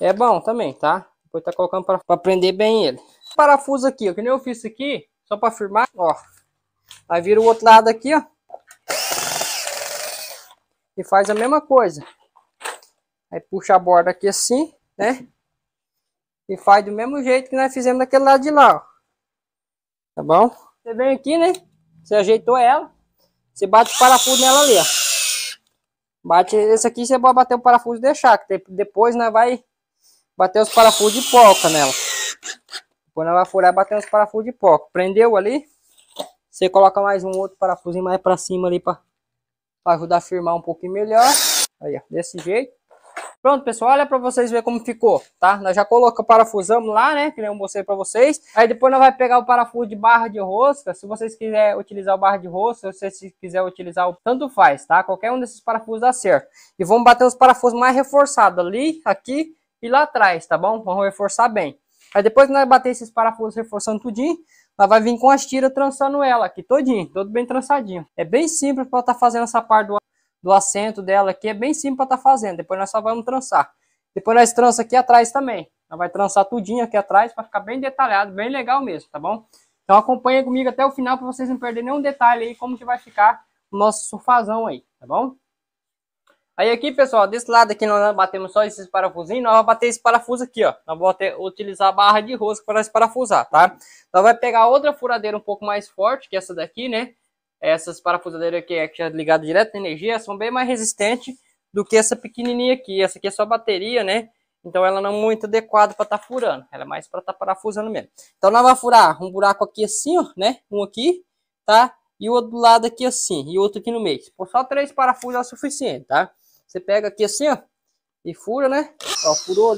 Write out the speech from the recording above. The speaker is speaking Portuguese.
É bom também, tá? Vou tá colocando para prender bem ele. Parafuso aqui, ó. Que nem eu fiz aqui, só para firmar, ó. Aí vira o outro lado aqui, ó. E faz a mesma coisa. Aí puxa a borda aqui assim, né? E faz do mesmo jeito que nós fizemos daquele lado de lá, ó. Tá bom? Você vem aqui, né? Você ajeitou ela. Você bate o parafuso nela ali, ó. Bate esse aqui, você pode bater o parafuso e deixar. Que depois nós vai bater os parafusos de poca nela. Quando ela furar, bater os parafusos de poca. Prendeu ali, você coloca mais um outro parafusinho mais para cima ali para ajudar a firmar um pouquinho melhor. Aí, ó, desse jeito. Pronto, pessoal, olha para vocês ver como ficou, tá? Nós já colocamos, parafusamos lá, né? Que nem eu mostrei para vocês. Aí depois nós vamos pegar o parafuso de barra de rosca. Se vocês quiserem utilizar o barra de rosca, se vocês quiserem utilizar o tanto faz, tá? Qualquer um desses parafusos dá certo. E vamos bater os parafusos mais reforçados ali, aqui e lá atrás, tá bom? Vamos reforçar bem. Aí depois nós bater esses parafusos reforçando tudinho, nós vai vir com as tiras trançando ela aqui todinho, todo bem trançadinho. É bem simples para estar tá fazendo essa parte do, do assento dela aqui, é bem simples para estar tá fazendo. Depois nós só vamos trançar. Depois nós trança aqui atrás também. Nós vai trançar tudinho aqui atrás para ficar bem detalhado, bem legal mesmo, tá bom? Então acompanha comigo até o final para vocês não perderem nenhum detalhe aí como que vai ficar o nosso surfazão aí, tá bom? Aí aqui, pessoal, desse lado aqui nós batemos só esses parafusinhos, nós vamos bater esse parafuso aqui, ó. Nós vamos ter, utilizar a barra de rosca para se parafusar, tá? Nós vai pegar outra furadeira um pouco mais forte, que essa daqui, né? Essas parafusadeiras aqui, é que é ligada direto na energia, são bem mais resistentes do que essa pequenininha aqui. Essa aqui é só bateria, né? Então ela não é muito adequada para estar tá furando, ela é mais para estar tá parafusando mesmo. Então nós vamos furar um buraco aqui assim, ó, né? Um aqui, tá? E o outro lado aqui assim, e outro aqui no meio. Por só três parafusos é o suficiente, tá? Você pega aqui assim, ó. E fura, né? Ó, furou